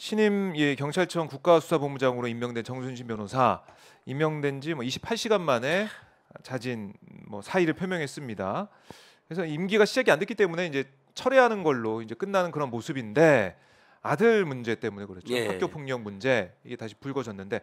신임 예, 경찰청 국가수사본부장으로 임명된 정순신 변호사 임명된 지 뭐 28시간 만에 자진 뭐 사의를 표명했습니다. 그래서 임기가 시작이 안 됐기 때문에 이제 철회하는 걸로 이제 끝나는 그런 모습인데 아들 문제 때문에 그렇죠. 예. 학교 폭력 문제 이게 다시 불거졌는데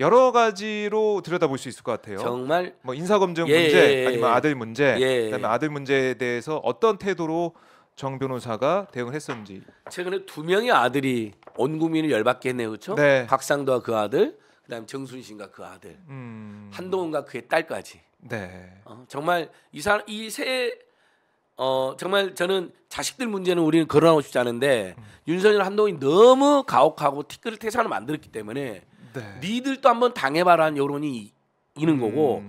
여러 가지로 들여다볼 수 있을 것 같아요. 정말 뭐 인사 검증 예, 예. 문제 예, 아니면 예. 아들 문제 그다음에 아들 문제에 대해서 어떤 태도로 정 변호사가 대응을 했었는지 최근에 두 명의 아들이 온 국민을 열받게 했네요, 그렇죠? 네. 박상도와 그 아들, 그다음 정순신과 그 아들, 음... 한동훈과 그의 딸까지. 네. 어, 정말 이사이세 어, 정말 저는 자식들 문제는 우리는 거론하고 싶지 않은데 음. 윤석열 한동훈이 너무 가혹하고 티끌 태산을 만들었기 때문에 네. 니들도 한번 당해봐라는 여론이 있는 음. 거고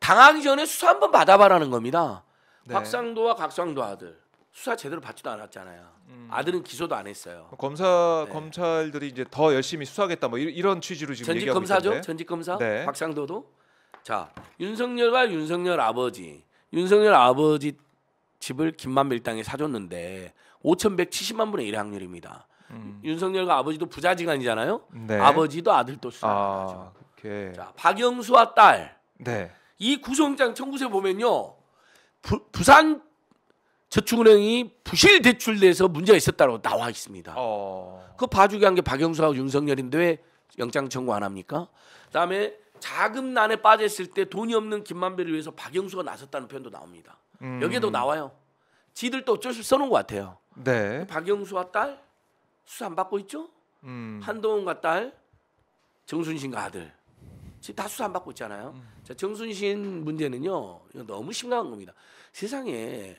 당하기 전에 수사 한번 받아봐라는 겁니다. 네. 박상도와 곽상도 아들 수사 제대로 받지도 않았잖아요. 음. 아들은 기소도 안 했어요. 뭐 검사 네. 검찰들이 이제 더 열심히 수사하겠다 뭐 이런 취지로 지금 전직 얘기하고 검사죠. 있던데. 전직 검사 네. 박상도도 자 윤석열과 윤석열 아버지 윤석열 아버지 집을 김만 밀당에 사줬는데 5,170만 분의 1 확률입니다. 음. 윤석열과 아버지도 부자지간이잖아요. 네. 아버지도 아들도 수사. 아, 오케자 박영수와 딸. 네. 이 구속영장 청구서에 보면요. 부, 부산 저축은행이 부실 대출 내에서 문제가 있었다고 나와 있습니다. 어... 그 봐주게 한 게 박영수하고 윤석열인데 왜 영장 청구 안 합니까? 그다음에 자금난에 빠졌을 때 돈이 없는 김만배를 위해서 박영수가 나섰다는 표현도 나옵니다. 음... 여기에도 나와요. 지들 도 어쩔 수 써놓은 것 같아요. 네. 그 박영수와 딸 수사 안 받고 있죠? 음... 한동훈과 딸 정순신과 아들 지금 다 수사 안 받고 있잖아요. 음... 자 정순신 문제는요 이거 너무 심각한 겁니다. 세상에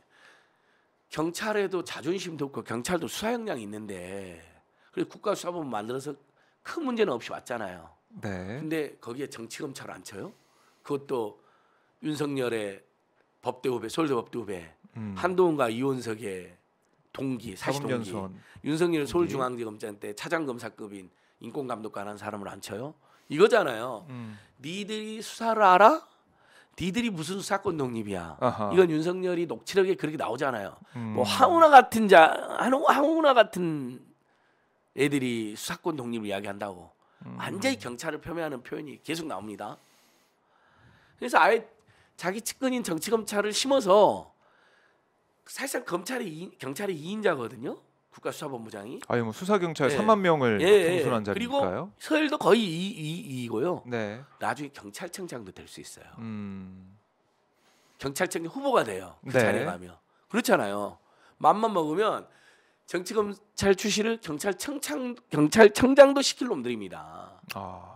경찰에도 자존심도 없고 경찰도 수사 역량이 있는데 그리고 국가수사본 만들어서 큰 문제는 없이 왔잖아요. 네. 근데 거기에 정치검찰 안 쳐요? 그것도 윤석열의 법대 후배, 서울대 법대 후배 음. 한동훈과 이원석의 동기, 사실 동기. 윤석열 서울중앙지검장 때 차장검사급인 인권감독관 한 사람을 안 쳐요? 이거잖아요. 음. 니들이 수사를 알아? 니들이 무슨 사건 독립이야. 아하. 이건 윤석열이 녹취록에 그렇게 나오잖아요. 음. 뭐 황우나 같은 자, 황우나 같은 애들이 수사권 독립을 이야기한다고 음. 완전히 경찰을 폄훼하는 표현이 계속 나옵니다. 그래서 아예 자기 측근인 정치 검찰을 심어서 사실상 검찰이 경찰의 2인자거든요 국가수사본부장이. 아니 뭐 수사 경찰 예. 3만 명을 예, 예, 예. 총선한 자리니까요. 그리고 서열도 거의 2, 2, 고요 네. 나중에 경찰청장도 될 수 있어요. 음. 경찰청 후보가 돼요. 그 네. 자리에 가면 그렇잖아요. 맘만 먹으면 정치검찰 출신을 경찰청장 경찰청장도 시킬 놈들입니다. 아.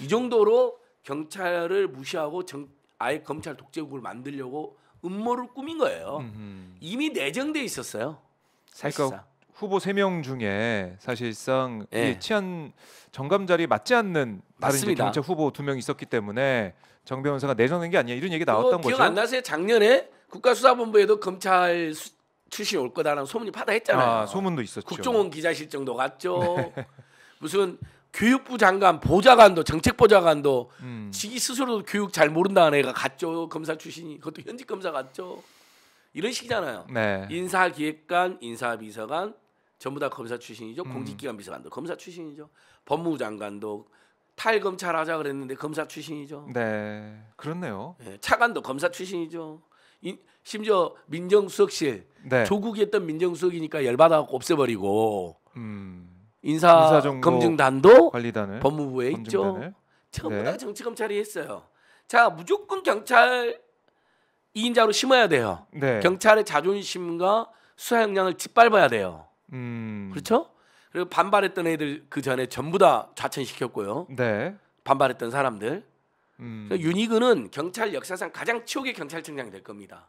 이 정도로 경찰을 무시하고 정, 아예 검찰 독재국을 만들려고 음모를 꾸민 거예요. 음흠. 이미 내정돼 있었어요. 그러니까 사실상. 그러니까 후보 3명 중에 사실상 예. 이 치안 정감 자리 에 맞지 않는 다른 경찰 후보 2명 있었기 때문에 정 변호사가 내정된 게아니냐 이런 얘기 나왔던 거죠. 기억 안 나세요? 작년에 국가수사본부에도 검찰 수, 출신 올 거다라는 소문이 파다했잖아요. 아, 소문도 있었죠. 국정원 기자실장도 갔죠. 네. 무슨 교육부 장관 보좌관도 정책 보좌관도 음. 지기 스스로도 교육 잘 모른다는 애가 갔죠. 검사 출신이 그것도 현직 검사 갔죠. 이런 식이잖아요. 네. 인사기획관, 인사비서관, 전부 다 검사 출신이죠. 음. 공직기관 비서관도 검사 출신이죠. 법무부 장관도 탈검찰하자 그랬는데 검사 출신이죠. 네, 그렇네요. 네, 차관도 검사 출신이죠. 이, 심지어 민정수석실 네. 조국이 었던 민정수석이니까 열받아 갖고 없애버리고 음. 인사 검증단도 관리단을 법무부에 검증단을. 있죠. 전부 네. 다 정치 검찰이 했어요. 자, 무조건 경찰 이인자로 심어야 돼요. 네. 경찰의 자존심과 수사 역량을 짓밟아야 돼요. 음. 그렇죠? 그리고 반발했던 애들 그 전에 전부 다 좌천시켰고요. 네. 반발했던 사람들. 음. 그러니까 윤 경찰 역사상 가장 최욕의 경찰청장이 될 겁니다.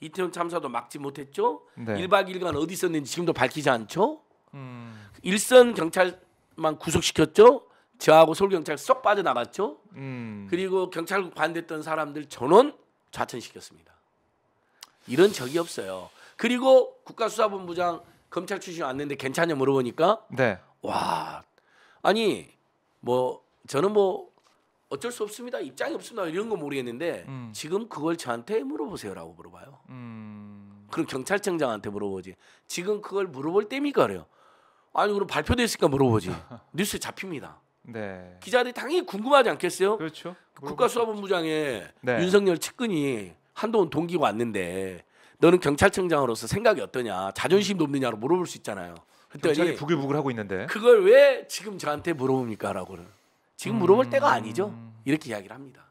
이태원 참사도 막지 못했죠. 네. 1박 2일간 어디 있었는지 지금도 밝히지 않죠. 음. 일선 경찰만 구속시켰죠. 저하고 서울 경찰 쏙 빠져나갔죠. 음. 그리고 경찰국 반대했던 사람들 전원 좌천시켰습니다. 이런 적이 없어요. 그리고 국가수사본부장 검찰 출신 왔는데 괜찮냐 물어보니까 네. 와 아니 뭐 저는 뭐 어쩔 수 없습니다 입장이 없습니다 이런 거 모르겠는데 음. 지금 그걸 저한테 물어보세요라고 물어봐요. 음. 그럼 경찰청장한테 물어보지. 지금 그걸 물어볼 때입니까 그래요. 아니 그럼 발표됐으니까 물어보지. 뉴스 에 잡힙니다. 네. 기자들이 당연히 궁금하지 않겠어요? 그렇죠. 국가수사본부장에 네. 윤석열 측근이 한동훈 동기가 왔는데 너는 경찰청장으로서 생각이 어떠냐 자존심 음. 높느냐로 물어볼 수 있잖아요. 그랬이 부글부글 하고 있는데 그걸 왜 지금 저한테 물어봅니까라고는 지금 물어볼 음... 때가 아니죠. 이렇게 이야기를 합니다.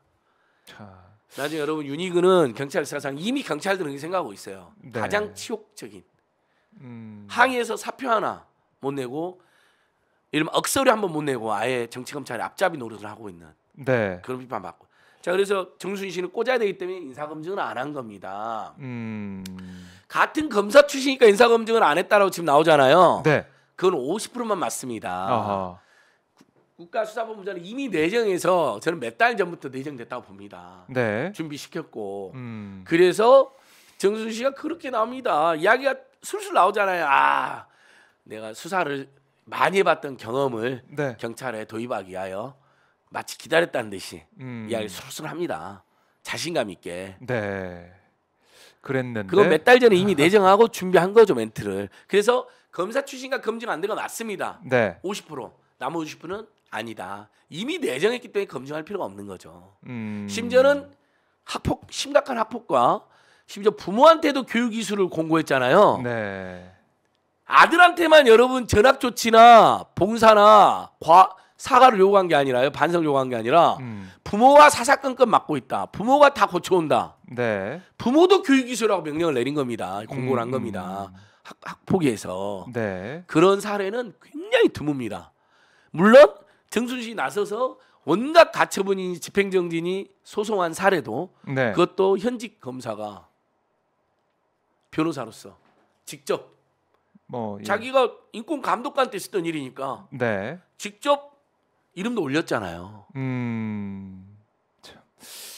자... 나중에 여러분 유니그는 경찰 사상 이미 경찰들은 생각하고 있어요. 네. 가장 치욕적인 음... 항의해서 사표 하나 못 내고 이름 억소리 한번 못 내고 아예 정치 검찰의 앞잡이 노릇을 하고 있는 네. 그런 비판 받고 자 그래서 정순 씨는 꽂아야 되기 때문에 인사 검증을 안한 겁니다. 음... 같은 검사 출신이니까 인사 검증을 안 했다라고 지금 나오잖아요. 네. 그건 50%만 맞습니다. 국가수사본부장은 이미 내정해서 저는 몇 달 전부터 내정됐다고 봅니다. 네. 준비시켰고 음. 그래서 정순 씨가 그렇게 나옵니다. 이야기가 술술 나오잖아요. 아 내가 수사를 많이 해봤던 경험을 네. 경찰에 도입하기 위하여 마치 기다렸다는 듯이 음. 이야기를 술술합니다. 자신감 있게. 네. 그랬는데 그건 몇달 전에 이미 내정하고 준비한 거죠 멘트를. 그래서 검사 출신과 검증 안 된 거 맞습니다. 네. 50% 나머지 50%는 아니다. 이미 내정했기 때문에 검증할 필요가 없는 거죠. 음. 심지어는 학폭 심각한 학폭과 심지어 부모한테도 교육 기술을 공고했잖아요. 네. 아들한테만 여러분 전학 조치나 봉사나 과 사과를 요구한 게 아니라요. 반성 요구한 게 아니라 음. 부모와 사사건건 맞고 있다. 부모가 다 고쳐온다. 네. 부모도 교육이수라고 명령을 내린 겁니다. 공고를 음. 한 겁니다. 학, 학폭위에서 네. 그런 사례는 굉장히 드뭅니다. 물론 정순신이 나서서 원갖 가처분이 집행정진이 소송한 사례도 네. 그것도 현직 검사가 변호사로서 직접 뭐, 예. 자기가 인권 감독관때 있었던 일이니까 네. 직접 이름도 올렸잖아요. 음.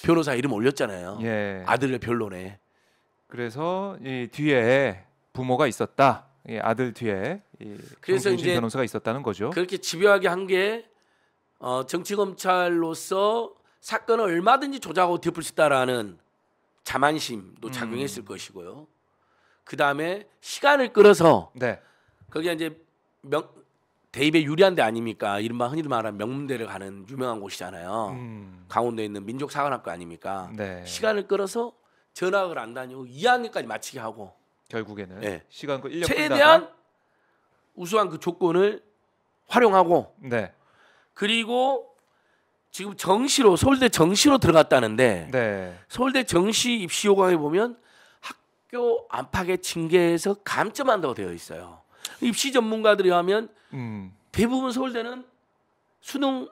변호사 이름 올렸잖아요. 예. 아들의 변론에. 그래서 이 뒤에 부모가 있었다. 이 아들 뒤에 이 그래서 이제 변호사가 있었다는 거죠. 그렇게 집요하게 한 게 어, 정치 검찰로서 사건을 얼마든지 조작하고 덮을 수 있다라는 자만심도 음. 작용했을 음. 것이고요. 그 다음에 시간을 끌어서 네. 거기에 이제 명, 대입에 유리한 데 아닙니까? 이른바 흔히 들 말하는 명문대를 가는 유명한 곳이잖아요. 음. 강원도에 있는 민족사관학교 아닙니까? 네. 시간을 끌어서 전학을 안 다니고 2학년까지 마치게 하고 결국에는 네. 시간 그 1년 최대한 우수한 그 조건을 활용하고 네. 그리고 지금 정시로 서울대 정시로 들어갔다는데 네. 서울대 정시 입시 요강에 보면 학교 안팎의 징계에서 감점한다고 되어 있어요. 입시 전문가들이 하면 음. 대부분 서울대는 수능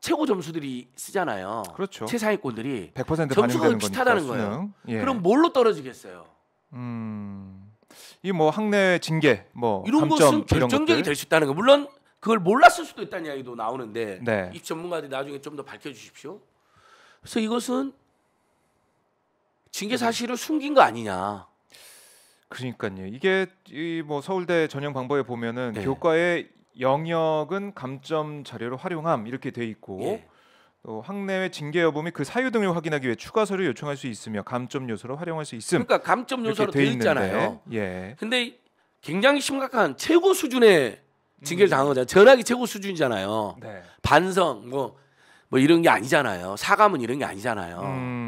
최고 점수들이 쓰잖아요. 그렇죠. 최상위권들이 100% 점수가 비슷하다는 거니까, 거예요. 예. 그럼 뭘로 떨어지겠어요? 음. 이뭐 학내 징계 뭐 이런 것은 결정적이 될 수 있다는 거. 물론 그걸 몰랐을 수도 있다는 이야기도 나오는데 네. 입 전문가들이 나중에 좀 더 밝혀 주십시오. 그래서 이것은 징계 사실을 숨긴 거 아니냐. 그러니까요. 이게 이 뭐 서울대 전형 방법에 보면은 네. 교과의 영역은 감점 자료로 활용함 이렇게 돼 있고 예. 또 학내외 징계 여부 및 그 사유 등을 확인하기 위해 추가 서류 요청할 수 있으며 감점 요소로 활용할 수 있음. 그러니까 감점 요소로 돼, 있잖아요. 예. 근데 굉장히 심각한 최고 수준의 징계를 음. 당한 거잖아요. 전학이 최고 수준이잖아요. 네. 반성 뭐뭐 뭐 이런 게 아니잖아요. 사과문 이런 게 아니잖아요. 음.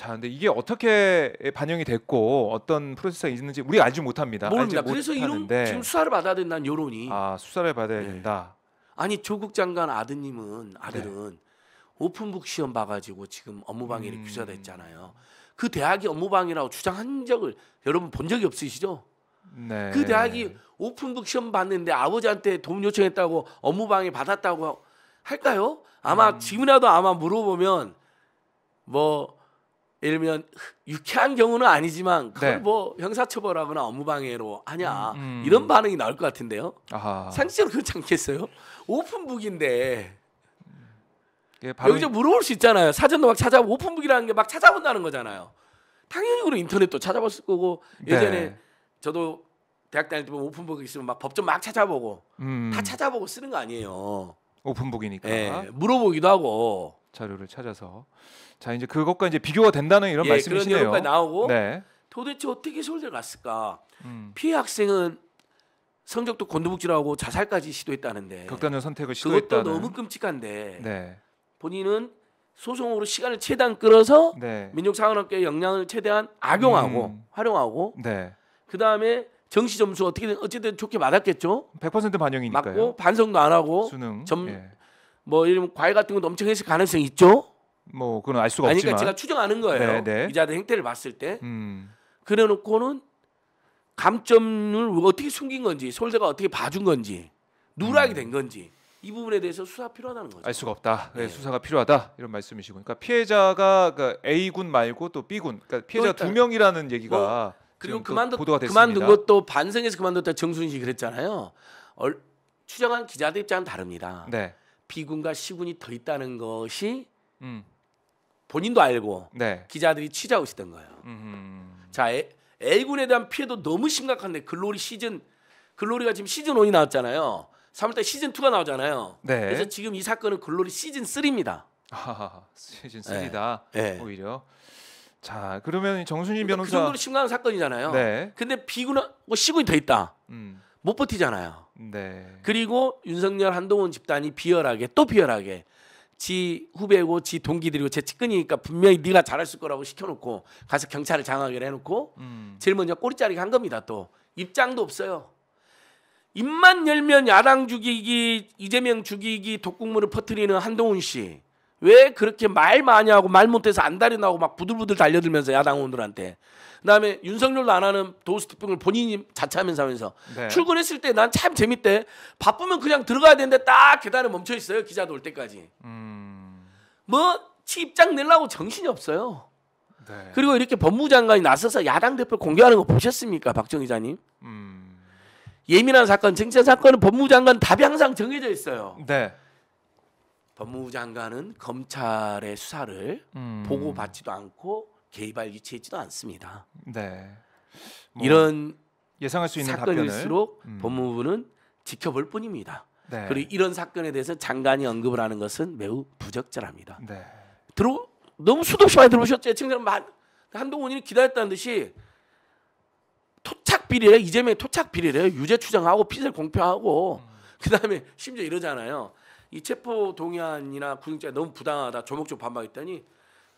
자, 근데 이게 어떻게 반영이 됐고 어떤 프로세스가 있는지 우리가 알지 못합니다. 모릅니다. 알지 그래서 이런 지금 수사를 받아야 된다는 여론이 아 수사를 받아야 네. 된다. 아니 조국 장관 아드님은 네. 아들은 네. 오픈북 시험 봐가지고 지금 업무방해로 음... 기사됐잖아요. 그 대학이 업무방해라고 주장한 적을 여러분 본 적이 없으시죠? 네. 그 대학이 오픈북 시험 봤는데 아버지한테 돈 요청했다고 업무방해 받았다고 할까요? 아마 음... 지금이라도 아마 물어보면 뭐 예를 들면 유쾌한 경우는 아니지만 네. 그걸 네. 뭐 형사처벌하거나 업무방해로 하냐 음, 음. 이런 반응이 나올 것 같은데요. 아하. 상식적으로 그렇지 않겠어요? 오픈북인데 예, 여기서 물어볼 수 있잖아요. 사전도 막 찾아 오픈북이라는 게 막 찾아본다는 거잖아요. 당연히 그럼 인터넷도 찾아봤을 거고 네. 예전에 네. 저도 대학 다닐 때 오픈북 있으면 막 법전 막 찾아보고 음. 다 찾아보고 쓰는 거 아니에요. 오픈북이니까 예, 물어보기도 하고 자료를 찾아서 자 이제 그것과 이제 비교가 된다는 이런 예, 말씀이시네요. 그런 나오고 네. 도대체 어떻게 서울대 갔을까? 음. 피해 학생은 성적도 곤두박질하고 자살까지 시도했다는데 극단적 선택을 시도했다는 그것도 너무 끔찍한데 네. 본인은 소송으로 시간을 최대한 끌어서 네. 민족사관학교의 역량을 최대한 악용하고 음. 활용하고 네. 그 다음에 정시 점수 어떻게든 어쨌든 좋게 받았겠죠. 100% 반영이니까요. 맞고 반성도 안 하고 수능 점 예. 뭐 이런 과일 같은 거넘쳐있을 가능성이 있죠. 뭐 그건 알 수가 아니, 그러니까 없지만. 그러니까 제가 추정하는 거예요. 네네. 네. 이자들 행태를 봤을 때. 음. 그래놓고는 감점을 어떻게 숨긴 건지 서울대가 어떻게 봐준 건지 누락이 음. 된 건지 이 부분에 대해서 수사 필요하다는 거죠. 알 수가 없다. 네. 네. 수사가 필요하다 이런 말씀이시고, 그러니까 피해자가 그러니까 A 군 말고 또 B 군, 그러니까 피해자 그러니까 두 명이라는 얘기가 뭐, 그리고 그만둔 보도가 됐습니다. 그만둔 것도 반성해서 그만뒀다 정순식 그랬잖아요. 얼, 추정한 기자들 입장은 다릅니다. 네. 비군과 시군이 더 있다는 것이 음. 본인도 알고 네. 기자들이 취재하고 있었던 거예요. 음흠. 자 A, A군에 대한 피해도 너무 심각한데 글로리 시즌 글로리가 지금 시즌 1이 나왔잖아요. 3월달 시즌 2가 나오잖아요. 네. 그래서 지금 이 사건은 글로리 시즌 3입니다. 시즌 3다 네. 오히려. 자 그러면 정순진 그러니까 그 변호사 그 정도로 심각한 사건이잖아요. 네. 근데 비군 뭐 시군이 더 있다. 음. 못 버티잖아요. 네. 그리고 윤석열 한동훈 집단이 비열하게 또 비열하게 지 후배고 지 동기들이고 제 측근이니까 분명히 네가 잘했을 거라고 시켜놓고 가서 경찰을 장악을 해놓고 음. 제일 먼저 꼬리자리가 한 겁니다 또 입장도 없어요 입만 열면 야당 죽이기 이재명 죽이기 독국물을 퍼뜨리는 한동훈 씨 왜 그렇게 말 많이 하고 말 못해서 안달이 나고 막 부들부들 달려들면서 야당원들한테 의 그다음에 윤석열도 안 하는 도스티핑을 본인이 자차하면서 하면서 네. 출근했을 때 난 참 재밌대. 바쁘면 그냥 들어가야 되는데 딱 계단에 멈춰 있어요. 기자도 올 때까지. 음... 뭐 입장 내려고 정신이 없어요. 네. 그리고 이렇게 법무장관이 나서서 야당 대표 공개하는 거 보셨습니까, 박정 기자님? 음. 예민한 사건, 쟁취한 사건은 법무장관 답이 항상 정해져 있어요. 네. 법무부 장관은 검찰의 수사를 음. 보고받지도 않고 개입할위치에있지도 않습니다. 네. 뭐 이런 예상할 수 있는 사건일수록 음. 법무부는 지켜볼 뿐입니다. 네. 그리고 이런 사건에 대해서 장관이 언급을 하는 것은 매우 부적절합니다. 네. 들어 너무 수도 없이 많이 들어보셨죠. 지금 한동훈이 기다렸다는 듯이 토착 비리래 이재명 토착 비리래 유죄 추정하고 피의 공표하고 음. 그다음에 심지어 이러잖아요. 이 체포 동의안이나 구속자 너무 부당하다 조목조목 반박했더니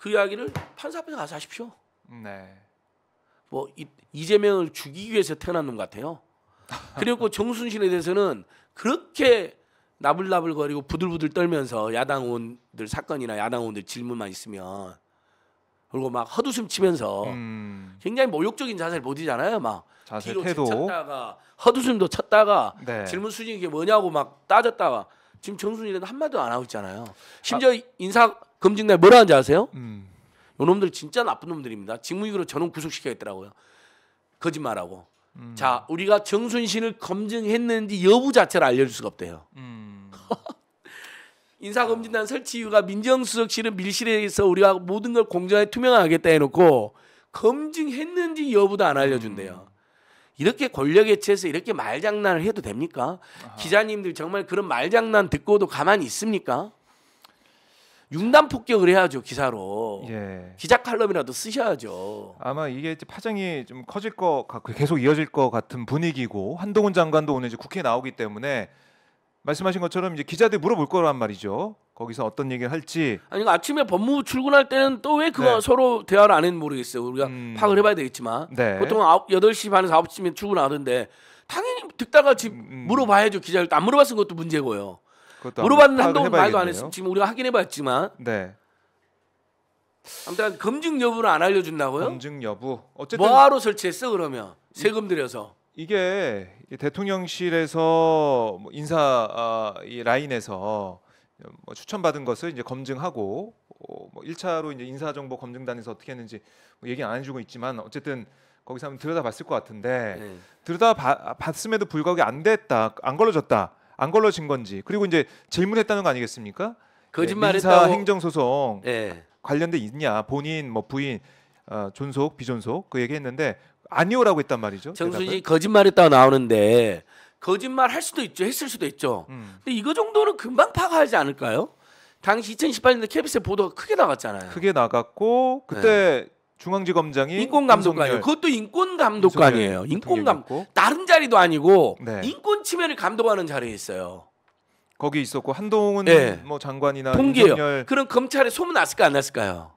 그 이야기를 판사 앞에 서 가서 하십시오. 네. 뭐 이, 이재명을 죽이기 위해서 태어난 놈 같아요. 그리고 정순신에 대해서는 그렇게 나불나불거리고 부들부들 떨면서 야당 의원들 사건이나 야당 의원들 질문만 있으면 그리고 막 헛웃음 치면서 음. 굉장히 모욕적인 자세를 보이잖아요. 막 자세, 뒤로 태도. 쳤다가 헛웃음도 쳤다가 네. 질문 수준이 이게 뭐냐고 막 따졌다가 지금 정순이는 한마디도 안 하고 있잖아요. 심지어 아. 인사 검증단이 뭐라 하는지 아세요? 음. 요놈들 진짜 나쁜 놈들입니다. 직무유기로 저놈 구속시켜야겠더라고요. 거짓말하고. 음. 자, 우리가 정순신을 검증했는지 여부 자체를 알려줄 수가 없대요. 음. 인사검증단 설치 이유가 민정수석실은 밀실에서 우리가 모든 걸 공정하게 투명하겠다 게하 해놓고 검증했는지 여부도 안 알려준대요. 음. 이렇게 권력의 체에서 이렇게 말장난을 해도 됩니까? 아하. 기자님들 정말 그런 말장난 듣고도 가만히 있습니까? 융단 폭격을 해야죠 기사로 예. 기자 칼럼이라도 쓰셔야죠. 아마 이게 파장이 좀 커질 것 같고 계속 이어질 것 같은 분위기고 한동훈 장관도 오늘 이제 국회 에 나오기 때문에 말씀하신 것처럼 이제 기자들 물어볼 거란 말이죠. 거기서 어떤 얘기를 할지. 아니 아침에 법무부 출근할 때는 또 왜 그거 네. 서로 대화를 안 했는지 모르겠어요. 우리가 음... 파악을 해봐야 되겠지만 네. 보통 8시 반에서 9시면 출근하던데 당연히 듣다가 집 음, 음. 물어봐야죠. 기자들 안물어봤으면그 것도 문제고요. 물어봤는데 한동안 말도 안했으 지금 우리가 확인해봤지만 네. 아무튼 검증 여부를 안 알려준다고요? 검증 여부. 어쨌든 뭐하러 설치했어 그러면 세금 들여서. 이게 대통령실에서 뭐 인사 아, 라인에서 뭐 추천받은 것을 이제 검증하고 어, 뭐 1차로 이제 인사정보 검증단에서 어떻게 했는지 뭐 얘기 안 해주고 있지만 어쨌든 거기서 한번 들여다봤을 것 같은데 네. 들여다봤음에도 아, 불구하고 안 됐다, 안 걸러졌다. 안 걸러진 건지 그리고 이제 질문했다는 거 아니겠습니까? 예, 거짓말했다 네, 행정소송 네. 관련돼 있냐 본인 뭐 부인 어, 존속 비존속 그 얘기했는데 아니오라고 했단 말이죠. 정순이 거짓말했다 나오는데 거짓말 할 수도 있죠. 했을 수도 있죠. 음. 근데 이거 정도는 금방 파악하지 않을까요? 당시 2018년도 KBS 보도가 크게 나갔잖아요. 크게 나갔고 그때 네. 중앙지검장이 인권감독관이요. 그것도 인권감독관이에요. 인권감 독 다른 자리도 아니고 네. 인권 침해를 감독하는 자리에 있어요. 거기 있었고 한동훈 네. 뭐 장관이나 통계요. 그런 검찰에 소문 났을까 안 났을까요?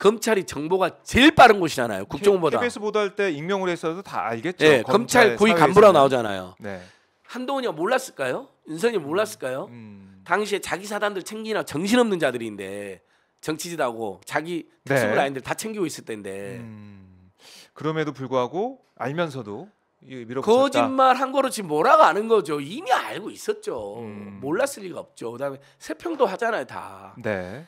검찰이 정보가 제일 빠른 곳이잖아요. 국정원보다. KBS 보도할 때 익명으로 했어도 다 알겠죠. 네, 검찰 고위 간부라 나오잖아요. 네. 한동훈이 몰랐을까요? 윤선이 몰랐을까요? 음. 음. 당시에 자기 사단들 챙기나 정신없는 자들인데 정치지다고 자기 특수 네. 라인들 다 챙기고 있을 때인데 음, 그럼에도 불구하고 알면서도 거짓말 한 거로 지금 뭐 몰아가는 거죠. 이미 알고 있었죠. 음. 몰랐을 리가 없죠. 그다음에 세평도 하잖아요, 다. 네.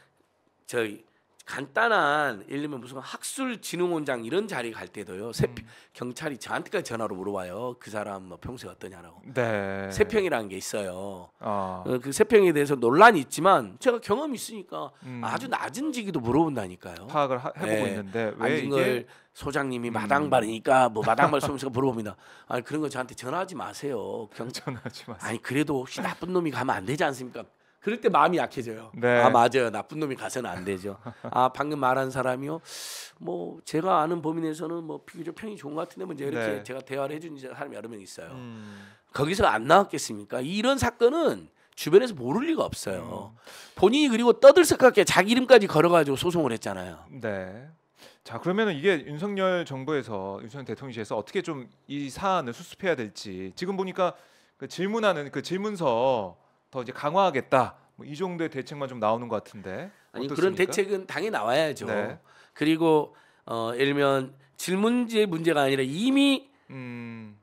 저희 간단한 예를 들면 무슨 학술진흥원장 이런 자리 갈 때도요. 세, 음. 경찰이 저한테까지 전화로 물어봐요. 그 사람 뭐 평소에 어떠냐라고. 네. 세평이라는 게 있어요. 어. 어 그 세평에 대해서 논란이 있지만 제가 경험이 있으니까 음. 아주 낮은 직위도 물어본다니까요. 파악을 하, 해보고 네. 있는데 왜 이게 소장님이 음. 마당발이니까 뭐 마당발 소문서가 물어봅니다. 아니 그런 거 저한테 전화하지 마세요. 경... 전화하지 마세요. 아니 그래도 혹시 나쁜 놈이 가면 안 되지 않습니까? 그럴 때 마음이 약해져요. 네. 아 맞아요. 나쁜 놈이 가서는 안 되죠. 아 방금 말한 사람이요. 뭐 제가 아는 범위 내에서는 뭐 비교적 평이 좋은 것 같은데 문제 이렇게 네. 제가 대화를 해준 사람이 여러 명 있어요. 음. 거기서 안 나왔겠습니까? 이런 사건은 주변에서 모를 리가 없어요. 음. 본인이 그리고 떠들썩하게 자기 이름까지 걸어가지고 소송을 했잖아요. 네. 자 그러면은 이게 윤석열 정부에서 윤석열 대통령실에서 어떻게 좀 이 사안을 수습해야 될지 지금 보니까 그 질문하는 그 질문서 더 이제 강화하겠다. 뭐이 정도의 대책만 좀 나오는 것 같은데. 아니 어떻습니까? 그런 대책은 당연히 나와야죠. 네. 그리고 어, 예를 들면 질문지의 문제가 아니라 이미 음...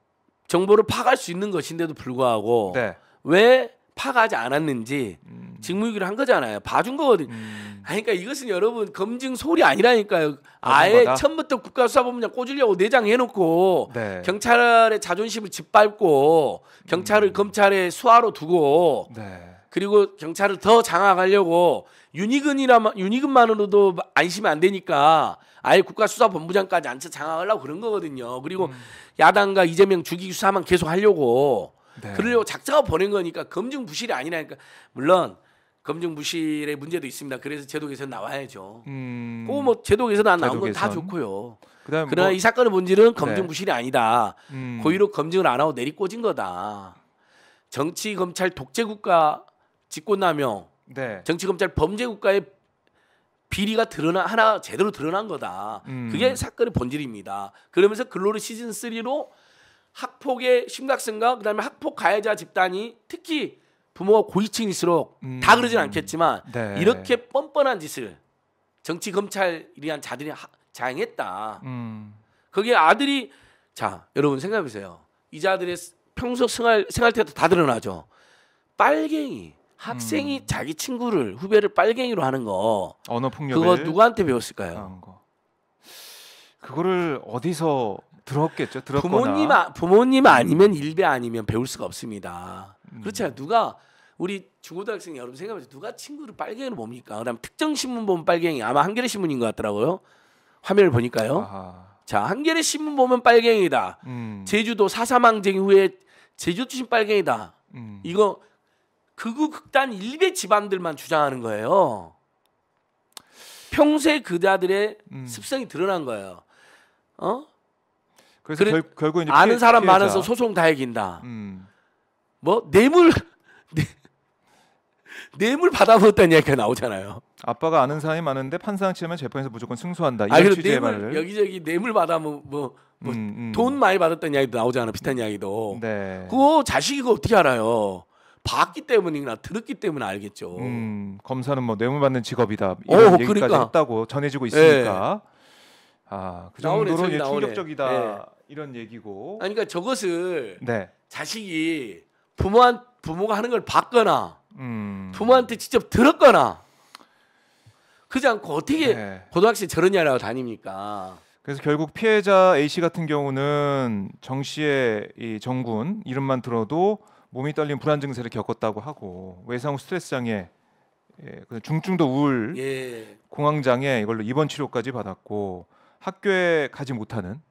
정보를 파악할 수 있는 것인데도 불구하고 네. 왜 파악하지 않았는지 음... 직무유기를 한 거잖아요. 봐준 거거든요. 음. 그러니까 이것은 여러분 검증 소리 아니라니까요. 아, 아예 거다? 처음부터 국가수사본부장 꽂으려고 내장 해놓고 네. 경찰의 자존심을 짓밟고 경찰을 음. 검찰의 수하로 두고 네. 그리고 경찰을 더 장악하려고 유니근이라 유니근만으로도 안심이 안 되니까 아예 국가수사본부장까지 앉혀 장악하려고 그런 거거든요. 그리고 음. 야당과 이재명 주기 수사만 계속 하려고 네. 그러려고 작정을 보낸 거니까 검증 부실이 아니라니까 물론 검증 부실의 문제도 있습니다. 그래서 제도 개선 나와야죠. 음... 그뭐 제도 개선 안 나온 건 다 좋고요. 그다음에 그러나 뭐... 이 사건의 본질은 네. 검증 부실이 아니다. 음... 고의로 검증을 안 하고 내리꽂은 거다. 정치 검찰 독재 국가 집권하며 네. 정치 검찰 범죄 국가의 비리가 드러나 하나 제대로 드러난 거다. 음... 그게 사건의 본질입니다. 그러면서 글로리 시즌 3로 학폭의 심각성과 그다음에 학폭 가해자 집단이 특히 부모가 고위층일수록 음, 다 그러진 않겠지만 네. 이렇게 뻔뻔한 짓을 정치 검찰이 란 자들이 하, 자행했다. 음. 거기에 아들이 자 여러분 생각해 보세요. 이 자들의 평소 생활 생활 태도 다 드러나죠. 빨갱이 학생이 음. 자기 친구를 후배를 빨갱이로 하는 거 언어 폭력 그거 누구한테 배웠을까요? 그거를 어디서 들었겠죠. 들었거나 부모님 아, 부모님 아니면 일배 아니면 배울 수가 없습니다. 음. 그렇잖아요. 누가 우리 중고등학생 여러분 생각해보세요. 누가 친구를 빨갱이로 봅니까? 그다음 특정 신문 보면 빨갱이 아마 한겨레 신문인 것 같더라고요. 화면을 보니까요. 아하. 자 한겨레 신문 보면 빨갱이다. 음. 제주도 사사망쟁 후에 제주 출신 빨갱이다. 음. 이거 극우 극단 일베 집안들만 주장하는 거예요. 평소에 그자들의 음. 습성이 드러난 거예요. 어? 그래서 그래, 결, 결국 이제 아는 피해, 사람 피해자. 많아서 소송 다 이긴다. 음. 뭐 뇌물 뇌물 받아먹었다는 이야기가 나오잖아요. 아빠가 아는 사람이 많은데 판사랑 치면 재판에서 무조건 승소한다. 아, 이런 아, 취지의 뇌물, 말을 여기저기 뇌물 받아 뭐돈 뭐, 뭐 음, 음. 많이 받았다는 이야기도 나오잖아. 비슷한 이야기도. 네. 그거 자식이 그 어떻게 알아요? 봤기 때문이나 들었기 때문에 알겠죠. 음, 검사는 뭐 뇌물 받는 직업이다. 이런 오, 어, 얘기까지 그러니까. 했다고 전해지고 있으니까. 네. 아, 그 정도로 나오네, 충격적이다. 네. 이런 얘기고. 아니, 그러니까 저것을 네. 자식이 부모한 부모가 하는 걸 봤거나 음. 부모한테 직접 들었거나 그러지 않고 어떻게 네. 고등학생 저러냐라고 다닙니까? 그래서 결국 피해자 A 씨 같은 경우는 정 씨의 이 정군 이름만 들어도 몸이 떨린 불안 증세를 겪었다고 하고 외상 후 스트레스 장애, 예, 중증도 우울, 예. 공황 장애 이걸로 입원 치료까지 받았고 학교에 가지 못하는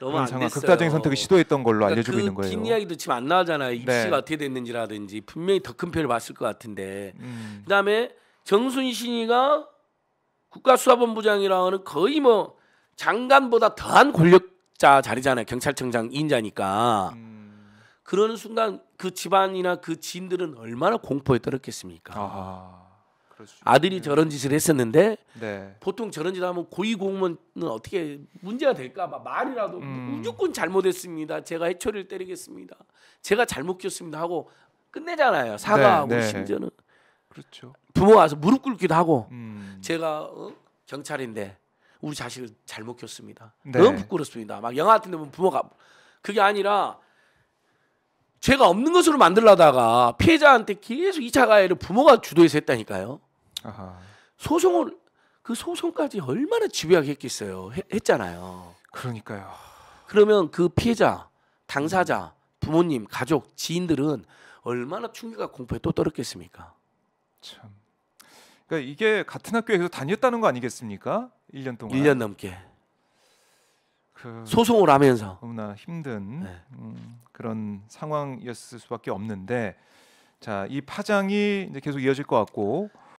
너무 안 됐어요. 극단적인 선택을 시도했던 걸로 그러니까 알려주고 그 있는 거예요. 뒷 이야기도 지금 안 나오잖아요. 네. 입시가 네. 어떻게 됐는지라든지 분명히 더큰 편을 봤을 것 같은데 음. 그다음에 정순신이가 국가수사본부장이라 는 거의 뭐 장관보다 더한 권력자 자리잖아요. 경찰청장 인자니까. 음. 그러는 순간 그 집안이나 그 지인들은 얼마나 공포에 떨었겠습니까? 아하. 아들이 저런 짓을 했었는데 네. 보통 저런 짓 하면 고위 공무원은 어떻게 문제가 될까 봐 말이라도 음. 무조건 잘못했습니다. 제가 해초를 때리겠습니다. 제가 잘못 꼈습니다 하고 끝내잖아요. 사과하고 네, 네. 심지어는 그렇죠. 부모 와서 무릎 꿇기도 하고 음. 제가 어? 경찰인데 우리 자식을 잘못 키웠습니다 네. 너무 부끄럽습니다. 막 영화 같은 데 보면 부모가 그게 아니라 죄가 없는 것으로 만들려다가 피해자한테 계속 2차 가해를 부모가 주도해서 했다니까요. 아하. 소송을 그 소송까지 얼마나 집요하게 했겠어요. 해, 했잖아요. 그러니까요. 그러면 그 피해자, 당사자, 부모님, 가족, 지인들은 얼마나 충격과 공포에 또 떨었겠습니까? 참. 그러니까 이게 같은 학교에 계속 다녔다는 거 아니겠습니까? 1년 동안. 1년 넘게. 그 소송을 하면서 너무나 힘든 네. 음, 그런 상황이었을 수밖에 없는데 자, 이 파장이 이제 계속 이어질 것 같고